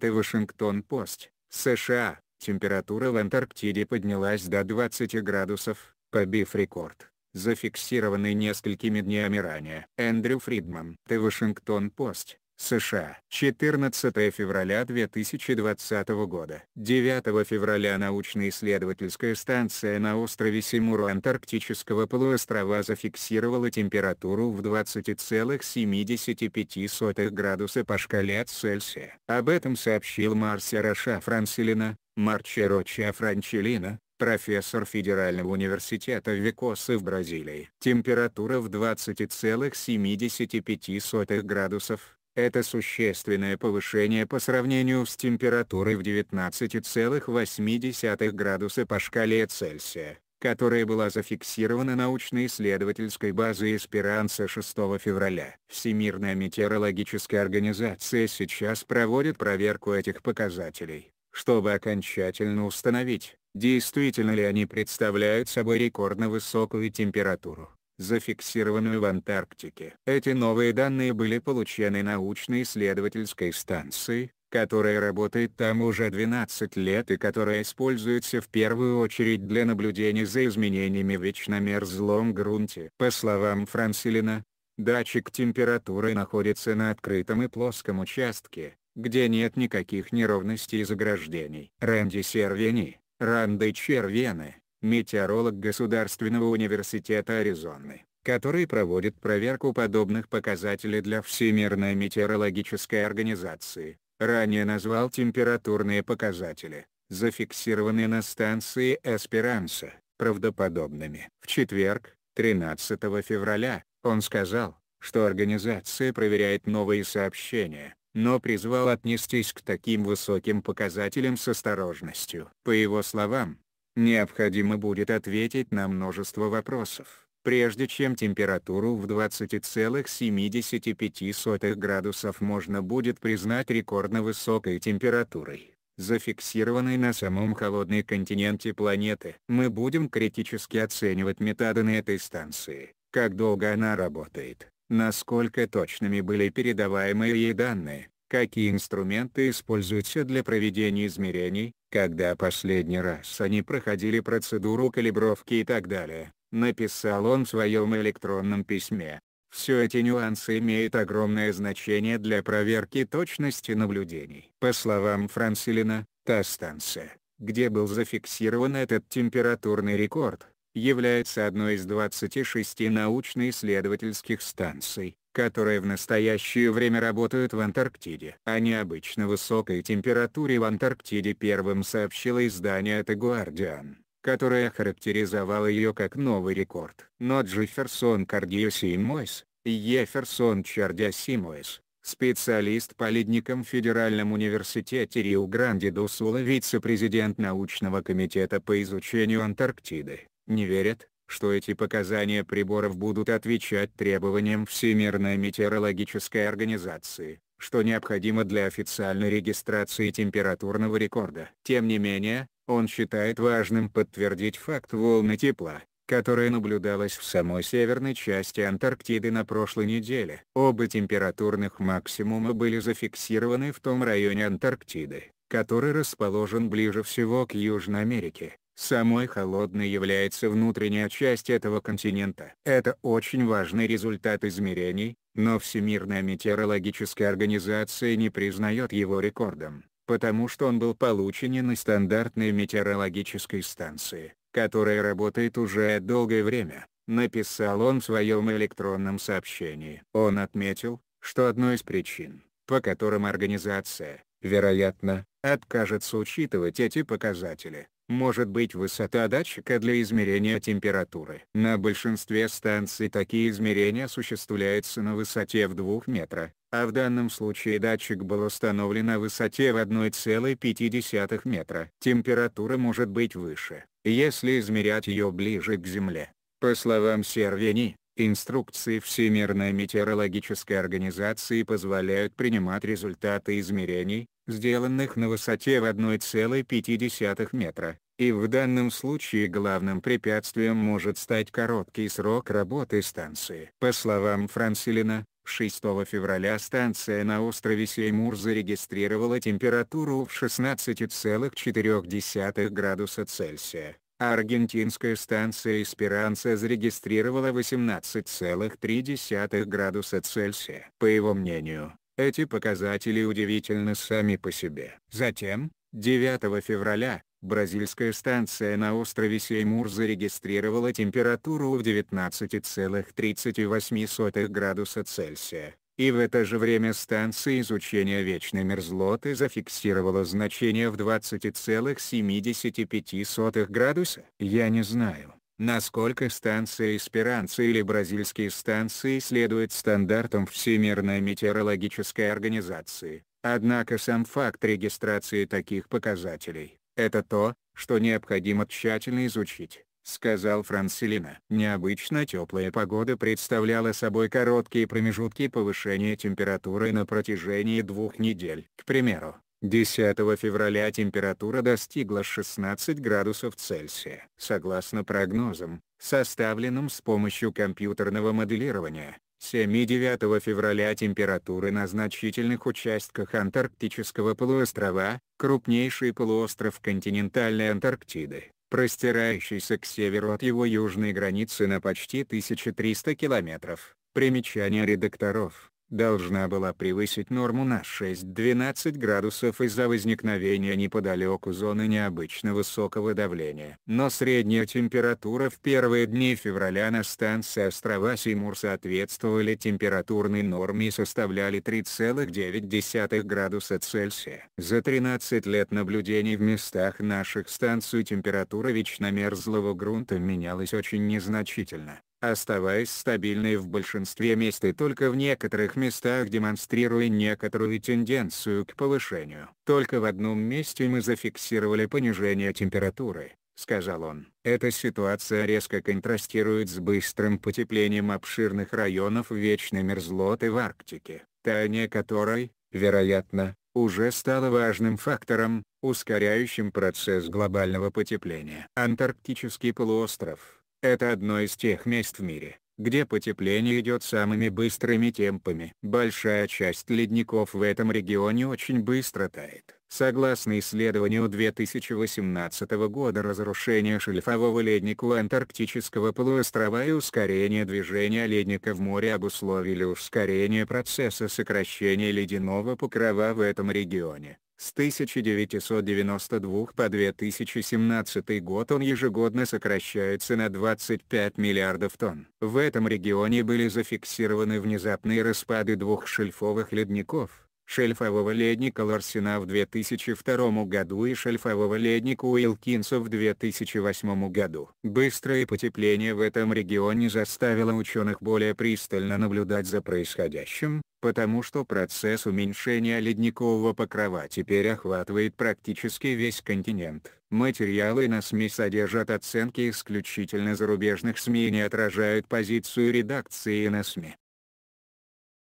The Вашингтон Пост. США, температура в Антарктиде поднялась до 20 градусов, побив рекорд, зафиксированный несколькими днями ранее. Эндрю Фридман, The Вашингтон Пост. США, 14 февраля 2020 года. 9 февраля научно-исследовательская станция на острове Симуру Антарктического полуострова зафиксировала температуру в 20,75 градуса по шкале от Цельсия. Об этом сообщил Марсия Роша Франселина, Марче Роча Франчелина, профессор Федерального университета Викосы в Бразилии. Температура в 20,75 градусов, это существенное повышение по сравнению с температурой в 19,8 градуса по шкале Цельсия, которая была зафиксирована научно-исследовательской базой Эсперанца 6 февраля. Всемирная метеорологическая организация сейчас проводит проверку этих показателей, чтобы окончательно установить, действительно ли они представляют собой рекордно высокую температуру зафиксированную в Антарктике. Эти новые данные были получены научно-исследовательской станцией, которая работает там уже 12 лет и которая используется в первую очередь для наблюдения за изменениями в вечномерзлом грунте. По словам Франселина, датчик температуры находится на открытом и плоском участке, где нет никаких неровностей и заграждений. Рэнди Сервени, Ранды Червены, метеоролог Государственного университета Аризоны, который проводит проверку подобных показателей для Всемирной метеорологической организации, ранее назвал температурные показатели, зафиксированные на станции Эсперанса, правдоподобными. В четверг, 13 февраля, он сказал, что организация проверяет новые сообщения, но призвал отнестись к таким высоким показателям с осторожностью. По его словам, необходимо будет ответить на множество вопросов, прежде чем температуру в 20,75 градусов можно будет признать рекордно высокой температурой, зафиксированной на самом холодной континенте планеты. Мы будем критически оценивать метадоны этой станции, как долго она работает, насколько точными были передаваемые ей данные, какие инструменты используются для проведения измерений, когда последний раз они проходили процедуру калибровки и так далее, написал он в своем электронном письме. Все эти нюансы имеют огромное значение для проверки точности наблюдений. По словам Францилина, та станция, где был зафиксирован этот температурный рекорд, является одной из 26 научно-исследовательских станций, которые в настоящее время работают в Антарктиде. О а необычно высокой температуре в Антарктиде первым сообщило издание The Guardian которое характеризовало ее как новый рекорд. Но Джефферсон Кардиосимойс, Еферсон Чардиасимойс, специалист по ледникам в Федеральном университете Рио-Гранде-ду-Сула вице президент научного комитета по изучению Антарктиды, не верят, что эти показания приборов будут отвечать требованиям Всемирной метеорологической организации, что необходимо для официальной регистрации температурного рекорда. Тем не менее, он считает важным подтвердить факт волны тепла, которая наблюдалась в самой северной части Антарктиды на прошлой неделе. Оба температурных максимума были зафиксированы в том районе Антарктиды, который расположен ближе всего к Южной Америке. Самой холодной является внутренняя часть этого континента. Это очень важный результат измерений, но Всемирная метеорологическая организация не признает его рекордом, потому что он был получен на стандартной метеорологической станции, которая работает уже долгое время, написал он в своем электронном сообщении. Он отметил, что одной из причин, по которым организация, вероятно, откажется учитывать эти показатели, может быть высота датчика для измерения температуры. На большинстве станций такие измерения осуществляются на высоте в 2 метра, а в данном случае датчик был установлен на высоте в 1,5 метра. Температура может быть выше, если измерять ее ближе к Земле. По словам Сервени. Инструкции Всемирной метеорологической организации позволяют принимать результаты измерений, сделанных на высоте в 1,5 метра, и в данном случае главным препятствием может стать короткий срок работы станции. По словам Франселина, 6 февраля станция на острове Сеймур зарегистрировала температуру в 16,4 градуса Цельсия, аргентинская станция «Эсперанца» зарегистрировала 18,3 градуса Цельсия. По его мнению, эти показатели удивительны сами по себе. Затем, 9 февраля, бразильская станция на острове Сеймур зарегистрировала температуру в 19,38 градуса Цельсия. И в это же время станция изучения вечной мерзлоты зафиксировала значение в 20,75 градуса. Я не знаю, насколько станция Эсперанца или бразильские станции следуют стандартам Всемирной метеорологической организации, однако сам факт регистрации таких показателей – это то, что необходимо тщательно изучить. — сказал Франселина. Необычно теплая погода представляла собой короткие промежутки повышения температуры на протяжении двух недель. К примеру, 10 февраля температура достигла 16 градусов Цельсия. Согласно прогнозам, составленным с помощью компьютерного моделирования, 7 и 9 февраля температуры на значительных участках антарктического полуострова, крупнейший полуостров континентальной Антарктиды, простирающийся к северу от его южной границы на почти 1300 километров. Примечание редакторов должна была превысить норму на 6-12 градусов из-за возникновения неподалеку зоны необычно высокого давления. Но средняя температура в первые дни февраля на станции острова Симур соответствовали температурной норме и составляли 3,9 градуса Цельсия. За 13 лет наблюдений в местах наших станций температура вечно мерзлого грунта менялась очень незначительно оставаясь стабильной в большинстве мест и только в некоторых местах демонстрируя некоторую тенденцию к повышению. «Только в одном месте мы зафиксировали понижение температуры», — сказал он. Эта ситуация резко контрастирует с быстрым потеплением обширных районов вечной мерзлоты в Арктике, таяние которой, вероятно, уже стало важным фактором, ускоряющим процесс глобального потепления. Антарктический полуостров это одно из тех мест в мире, где потепление идет самыми быстрыми темпами. Большая часть ледников в этом регионе очень быстро тает. Согласно исследованию 2018 года разрушение шельфового ледника у антарктического полуострова и ускорение движения ледника в море обусловили ускорение процесса сокращения ледяного покрова в этом регионе. С 1992 по 2017 год он ежегодно сокращается на 25 миллиардов тонн. В этом регионе были зафиксированы внезапные распады двух шельфовых ледников, шельфового ледника Ларсена в 2002 году и шельфового ледника Уилкинса в 2008 году. Быстрое потепление в этом регионе заставило ученых более пристально наблюдать за происходящим, потому что процесс уменьшения ледникового покрова теперь охватывает практически весь континент. Материалы на СМИ содержат оценки исключительно зарубежных СМИ и не отражают позицию редакции на СМИ.